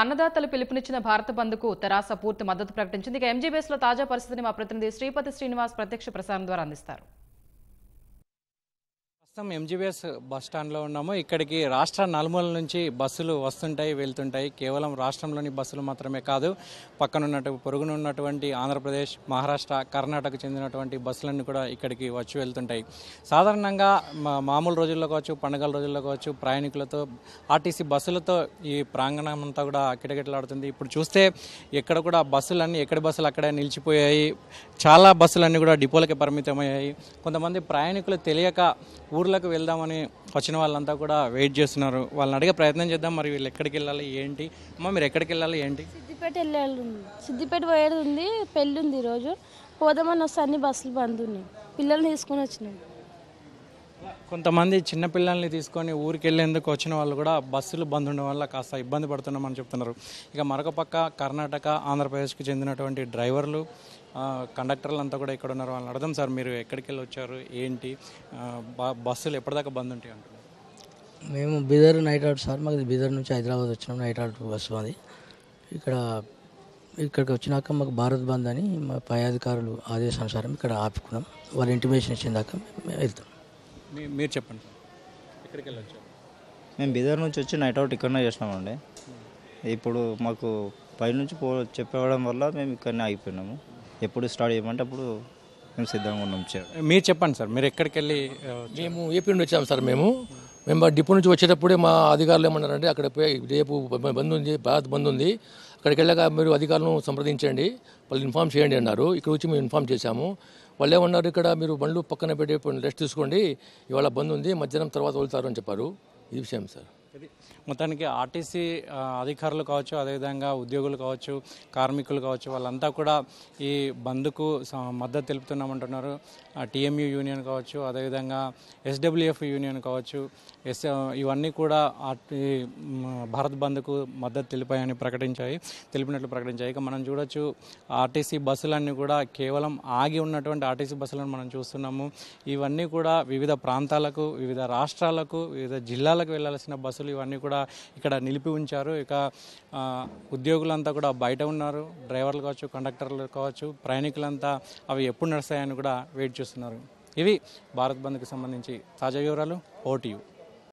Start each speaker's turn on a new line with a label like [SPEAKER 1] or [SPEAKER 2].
[SPEAKER 1] అన్నదాతలు పిలుపునిచ్చిన భారత బంద్కు తెరాస పూర్తి మద్దతు ప్రకటించింది ఇక ఎంజీబీఎస్లో తాజా పరిస్థితిని మా ప్రతినిధి శ్రీపతి శ్రీనివాస్ ప్రత్యక్ష ప్రసారం ద్వారా అందిస్తారు ప్రస్తుతం ఎంజీబీఎస్ స్టాండ్లో ఉన్నాము ఇక్కడికి రాష్ట్ర నలుమూల నుంచి బస్సులు వస్తుంటాయి వెళ్తుంటాయి కేవలం రాష్ట్రంలోని బస్సులు మాత్రమే కాదు పక్కనున్నట్టు పొరుగున ఉన్నటువంటి ఆంధ్రప్రదేశ్ మహారాష్ట్ర కర్ణాటక చెందినటువంటి బస్సులన్నీ కూడా ఇక్కడికి వచ్చి వెళ్తుంటాయి సాధారణంగా మామూలు రోజుల్లో కావచ్చు పండుగల రోజుల్లో కావచ్చు ప్రయాణికులతో ఆర్టీసీ బస్సులతో ఈ ప్రాంగణం అంతా కూడా కిటకిటలాడుతుంది ఇప్పుడు చూస్తే ఎక్కడ కూడా బస్సులన్నీ ఎక్కడి బస్సులు అక్కడే నిలిచిపోయాయి చాలా బస్సులన్నీ కూడా డిపోలకే పరిమితమయ్యాయి కొంతమంది ప్రయాణికులు తెలియక ఊరు ఊర్లకు వెళ్దామని వచ్చిన వాళ్ళంతా కూడా వెయిట్ చేస్తున్నారు వాళ్ళని అడిగే ప్రయత్నం చేద్దాం మరి వీళ్ళు ఎక్కడికి వెళ్ళాలి ఏంటి అమ్మ మీరు ఎక్కడికి వెళ్ళాలి ఏంటి సిద్దిపేట వెళ్ళాలి సిద్దిపేట పోయేది ఉంది పెళ్ళి ఉంది ఈరోజు పోదామని వస్తే అన్ని బస్సులు బంద్ ఉన్నాయి పిల్లల్ని తీసుకొని వచ్చినాయి కొంతమంది చిన్నపిల్లల్ని తీసుకొని ఊరికి వెళ్ళేందుకు వచ్చిన వాళ్ళు కూడా బస్సులు బంద్ ఉండడం వల్ల కాస్త ఇబ్బంది పడుతున్నామని చెప్తున్నారు ఇక మరొక పక్క కర్ణాటక ఆంధ్రప్రదేశ్కి చెందినటువంటి డ్రైవర్లు కండక్టర్లు అంతా కూడా ఇక్కడ ఉన్నారు వాళ్ళని అడదాం సార్ మీరు ఎక్కడికి వెళ్ళి వచ్చారు ఏంటి బస్సులు ఎప్పటిదాకా బంద్ ఉంటాయి అంటున్నారు
[SPEAKER 2] మేము బీదర్ నైట్ అవుట్ సార్ మాకు బీదర్ నుంచి హైదరాబాద్ వచ్చినాం నైట్ అవుట్ బస్సు అది ఇక్కడ ఇక్కడికి వచ్చినాక మాకు భారత్ బంద్ అని మా పై అధికారులు ఆదేశానుసారం ఇక్కడ ఆపుకున్నాం వాళ్ళు ఇంటిమేషన్ ఇచ్చిందాక మేము వెళ్తాం
[SPEAKER 1] మీరు చెప్పండి ఎక్కడికి వెళ్ళొచ్చు మేము బీదర్ నుంచి వచ్చి నైట్ అవుట్ ఇక్కడనే చేసినామండి ఇప్పుడు మాకు పైనుంచి పో చెప్పడం వల్ల మేము ఇక్కడనే ఆగిపోయినాము ఎప్పుడు స్టార్ట్ చేయమంటే అప్పుడు మేము సిద్ధంగా ఉన్నాం
[SPEAKER 2] మీరు చెప్పండి సార్ మీరు ఎక్కడికి వెళ్ళి మేము ఏపీ నుండి వచ్చాము సార్ మేము మేము డిపో నుంచి వచ్చేటప్పుడే మా అధికారులు ఏమన్నారంటే అక్కడ పోయి రేపు బంద్ ఉంది భారత్ బంద్ ఉంది అక్కడికి వెళ్ళాక మీరు అధికారులను సంప్రదించండి వాళ్ళు ఇన్ఫామ్ చేయండి అన్నారు ఇక్కడ వచ్చి మేము ఇన్ఫామ్ చేశాము వాళ్ళు ఏమన్నారు ఇక్కడ మీరు బండ్లు పక్కన పెట్టి రెస్ట్ తీసుకోండి ఇవాళ బంద్ ఉంది మధ్యాహ్నం తర్వాత వదులుతారు అని చెప్పారు ఇది విషయం సార్
[SPEAKER 1] మొత్తానికి ఆర్టీసీ అధికారులు కావచ్చు అదేవిధంగా ఉద్యోగులు కావచ్చు కార్మికులు కావచ్చు వాళ్ళంతా కూడా ఈ బంద్కు మద్దతు తెలుపుతున్నామంటున్నారు టీఎంయూ యూనియన్ కావచ్చు అదేవిధంగా ఎస్డబ్ల్యూఎఫ్ యూనియన్ కావచ్చు ఎస్ ఇవన్నీ కూడా భారత్ బంద్కు మద్దతు తెలిపాయని ప్రకటించాయి తెలిపినట్లు ప్రకటించాయి ఇక మనం చూడొచ్చు ఆర్టీసీ బస్సులన్నీ కూడా కేవలం ఆగి ఉన్నటువంటి ఆర్టీసీ బస్సులను మనం చూస్తున్నాము ఇవన్నీ కూడా వివిధ ప్రాంతాలకు వివిధ రాష్ట్రాలకు వివిధ జిల్లాలకు వెళ్ళాల్సిన బస్సులు బస్సులు ఇవన్నీ కూడా ఇక్కడ నిలిపి ఉంచారు ఇక ఉద్యోగులంతా కూడా బయట ఉన్నారు డ్రైవర్లు కావచ్చు కండక్టర్లు కావచ్చు ప్రయాణికులంతా అవి ఎప్పుడు నడుస్తాయని కూడా వెయిట్ చేస్తున్నారు ఇవి భారత్ బంద్కి సంబంధించి తాజా వివరాలు ఓటీయూ